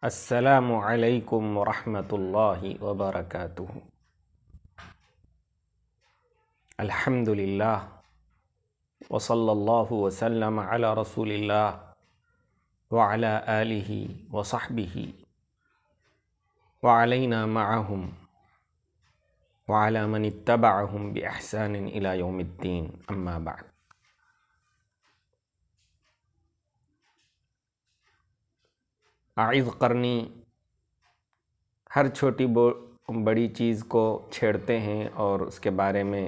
السلام عليكم ورحمة الله وبركاته الحمد لله وصلى الله وسلم على رسول الله وعلى آله وصحبه وعلينا معهم وعلى من اتبعهم بإحسان إلى يوم الدين أما بعد eyes करनी हर छोटी बड़ी चीज़ को छेड़ते हैं और उसके बारे में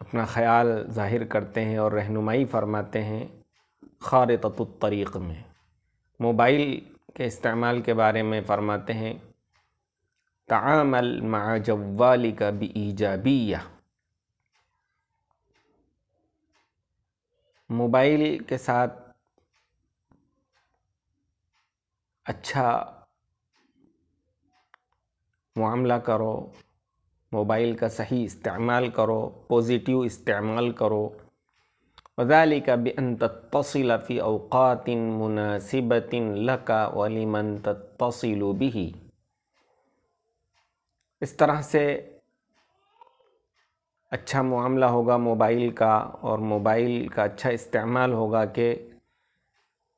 अपना ख़्याल ज़ाहिर करते हैं और रहनुमाई फरमाते हैं ख़ार तरीक़ में मोबाइल के इस्तेमाल के बारे में फ़रमाते हैं तामल माजवाली का भी ईजाबिया मोबाइल के साथ अच्छा मामला करो मोबाइल का सही इस्तेमाल करो पॉजिटिव इस्तेमाल करो वजाली का भी तसिलफ़ी अवक़ातिन मुनसिबतिन लका वलीमन तसिल भी इस तरह से अच्छा मामला होगा मोबाइल का और मोबाइल का अच्छा इस्तेमाल होगा कि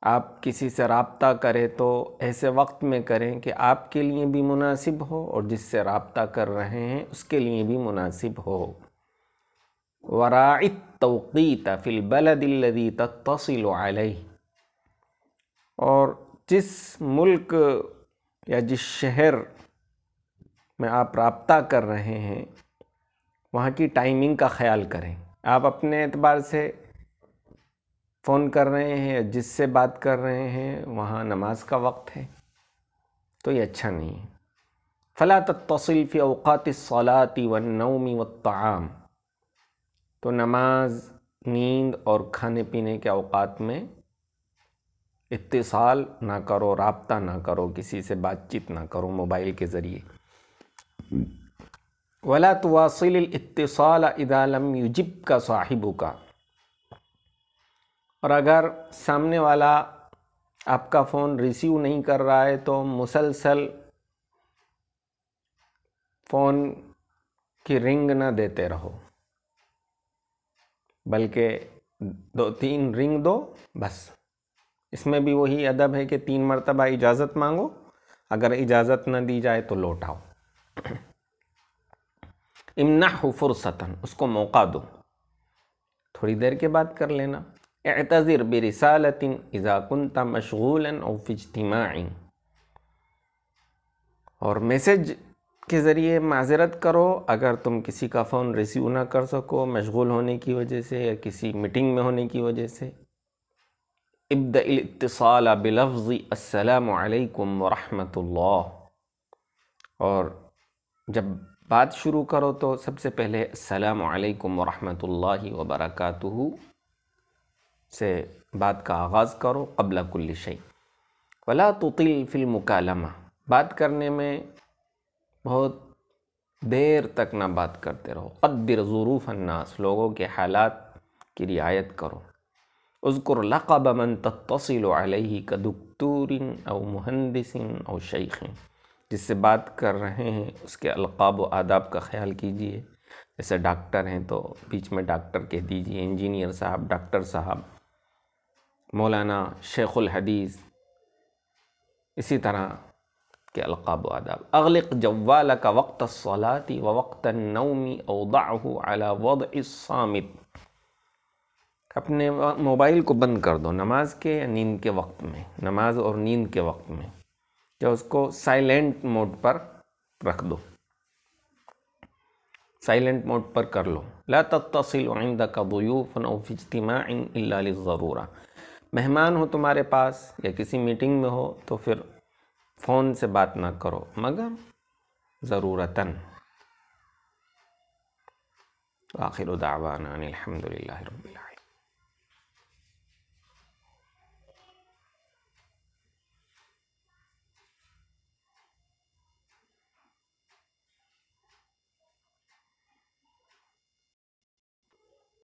आप किसी से रबता करें तो ऐसे वक्त में करें कि आपके लिए भी मुनासिब हो और जिससे रबता कर रहे हैं उसके लिए भी मुनासिब हो वराइत तोक़ीत फ़िलबलदी तसिल और जिस मुल्क या जिस शहर में आप रबता कर रहे हैं वहाँ की टाइमिंग का ख्याल करें आप अपने एतबार से फ़ोन कर रहे हैं या जिससे बात कर रहे हैं वहाँ नमाज का वक्त है तो ये अच्छा नहीं है फ़ला तसलफ़ी अवक़ात सलाती व नौमी व तमाम तो नमाज नींद और खाने पीने के अवकात में इतसाल ना करो रबता ना करो किसी से बातचीत ना करो मोबाइल के ज़रिए वला तो वासिल इत्तिसाल इदालम युजिब का साहिबू का और अगर सामने वाला आपका फ़ोन रिसीव नहीं कर रहा है तो मुसलसल फ़ोन की रिंग ना देते रहो बल्कि दो तीन रिंग दो बस इसमें भी वही अदब है कि तीन मरतबा इजाज़त मांगो अगर इजाज़त न दी जाए तो लौटाओ इमना फुरसतन उसको मौका दो थोड़ी देर के बाद कर लेना एतज़र बरसालतिन इज़ाकुन मशगूल फ़िजतमाइन और मैसेज के ज़रिए माजरत करो अगर तुम किसी का फ़ोन रिसीव ना कर सको मशगूल होने की वजह से या किसी मीटिंग में होने की वजह से इब्दाल बिलफ़ी असलकम वरहमतुल्ला और जब बात शुरू करो तो सबसे पहले असलकम वरहमतुल्ला वबरकू से बात का आगाज़ करो कबला कुल्ली शई वला तुतिल फिल मुकालमा बात करने में बहुत देर तक ना बात करते रहो कद्दिर ज़रूफ़ अन्नास लोगों के हालात की रियायत करो उसकुर लक़ब मन तत्सिल अलही का और मुहंदिसिन और शेखिन जिससे बात कर रहे हैं उसके अलकाब व आदाब का ख्याल कीजिए जैसे डॉक्टर हैं तो बीच में डॉक्टर कह दीजिए इंजीनियर साहब डॉक्टर साहब मौलाना शेख हदीस इसी तरह के अलकाब आदाब अगलक जवाल का वक्त सलाती व वक्त नौमी अला वद सामित अपने मोबाइल को बंद कर दो नमाज के या नींद के वक्त में नमाज और नींद के वक्त में या उसको साइलेंट मोड पर रख दो साइलेंट मोड पर कर लो ला तत्सिल आइंदा का दयूफ़न फ़िजतमा इन ज़रूरा मेहमान हो तुम्हारे पास या किसी मीटिंग में हो तो फिर फ़ोन से बात ना करो मगर ज़रूरतन आखिर अनिल अलहमदिल्ला